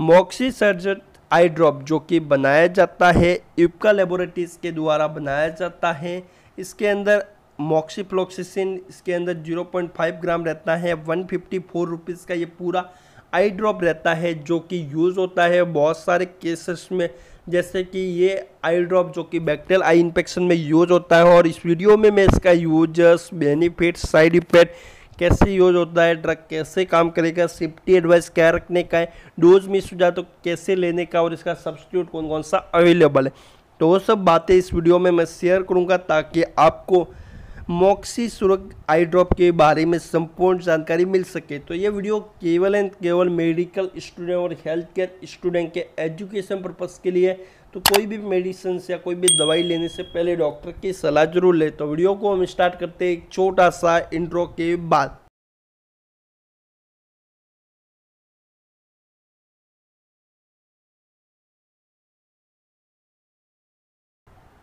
surgeon आई drop जो कि बनाया जाता है इपका लेबोरेटरीज के द्वारा बनाया जाता है इसके अंदर मोक्सीफ्लोक्सिसिन इसके अंदर 0.5 ग्राम रहता है 154 फिफ्टी का ये पूरा आई ड्रॉप रहता है जो कि यूज़ होता है बहुत सारे केसेस में जैसे कि ये आई ड्रॉप जो कि बैक्टेरियल आई इन्फेक्शन में यूज होता है और इस वीडियो में मैं इसका यूजर्स बेनिफिट साइड इफेक्ट कैसे यूज होता है ड्रग कैसे काम करेगा सेफ्टी एडवाइस क्या रखने का है डोज मिस हो जाए तो कैसे लेने का और इसका सब्सिट्यूट कौन कौन सा अवेलेबल है तो वो सब बातें इस वीडियो में मैं शेयर करूँगा ताकि आपको मॉक्सी सुरक आई ड्रॉप के बारे में संपूर्ण जानकारी मिल सके तो ये वीडियो केवल एंड केवल मेडिकल स्टूडेंट और हेल्थ केयर स्टूडेंट के एजुकेशन पर्पज़ के लिए तो कोई भी मेडिसिन या कोई भी दवाई लेने से पहले डॉक्टर की सलाह जरूर ले तो वीडियो को हम स्टार्ट करते हैं एक छोटा सा इंट्रो के बाद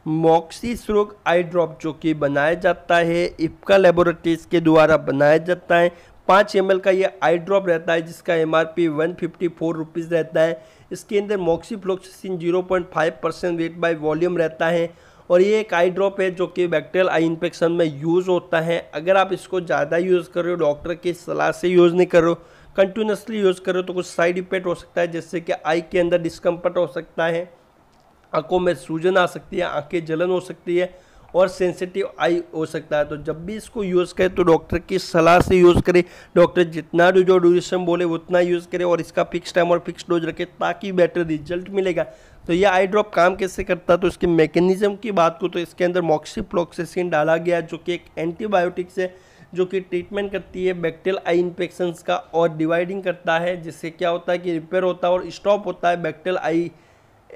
मॉक्सीस्रोग आई ड्रॉप जो कि बनाया जाता है इफ्का लेबोरेटरीज के द्वारा बनाया जाता है पाँच एम का ये आई ड्रॉप रहता है जिसका M R P one fifty four rupees रहता है इसके अंदर floxin zero point five percent weight by volume रहता है और ये एक आई ड्रॉप है जो कि बैक्टेरियल आई इन्फेक्शन में यूज़ होता है अगर आप इसको ज़्यादा यूज़ कर रहे हो डॉक्टर की सलाह से यूज़ नहीं करो कंटिन्यूसली यूज़ करो तो कुछ साइड इफेक्ट हो सकता है जैसे कि आई के अंदर डिस्कम्फर्ट हो सकता है आंखों में सूजन आ सकती है आंखें जलन हो सकती है और सेंसिटिव आई हो सकता है तो जब भी इसको यूज़ करें तो डॉक्टर की सलाह से यूज़ करें डॉक्टर जितना जो ड्यूरेशन बोले उतना यूज़ करें और इसका फिक्स टाइम और फिक्स डोज रखें ताकि बेटर रिजल्ट मिलेगा तो ये आई ड्रॉप काम कैसे करता है तो इसके मैकेनिज्म की बात को तो इसके अंदर मॉक्सीप्लोक्सेसिन डाला गया जो कि एक एंटीबायोटिक्स है जो कि ट्रीटमेंट करती है बैक्टेरियल आई इन्फेक्शंस का और डिवाइडिंग करता है जिससे क्या होता है कि रिपेयर होता है और स्टॉप होता है बैक्टेरियल आई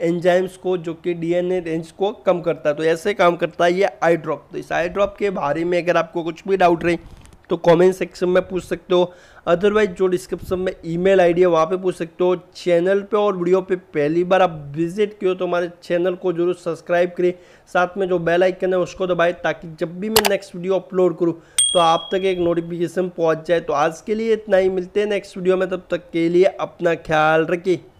एंजाइम्स को जो कि डीएनए रेंज को कम करता है तो ऐसे काम करता है ये आई ड्रॉप तो इस आई ड्रॉप के बारे में अगर आपको कुछ भी डाउट रहे तो कमेंट सेक्शन में पूछ सकते हो अदरवाइज जो डिस्क्रिप्शन में ईमेल आईडी है वहाँ पे पूछ सकते हो चैनल पे और वीडियो पे पहली बार आप विजिट किए तो हमारे चैनल को जरूर सब्सक्राइब करें साथ में जो बेल आइकन है उसको दबाएं ताकि जब भी मैं नेक्स्ट वीडियो अपलोड करूँ तो आप तक एक नोटिफिकेशन पहुँच जाए तो आज के लिए इतना ही मिलते हैं नेक्स्ट वीडियो में तब तक के लिए अपना ख्याल रखें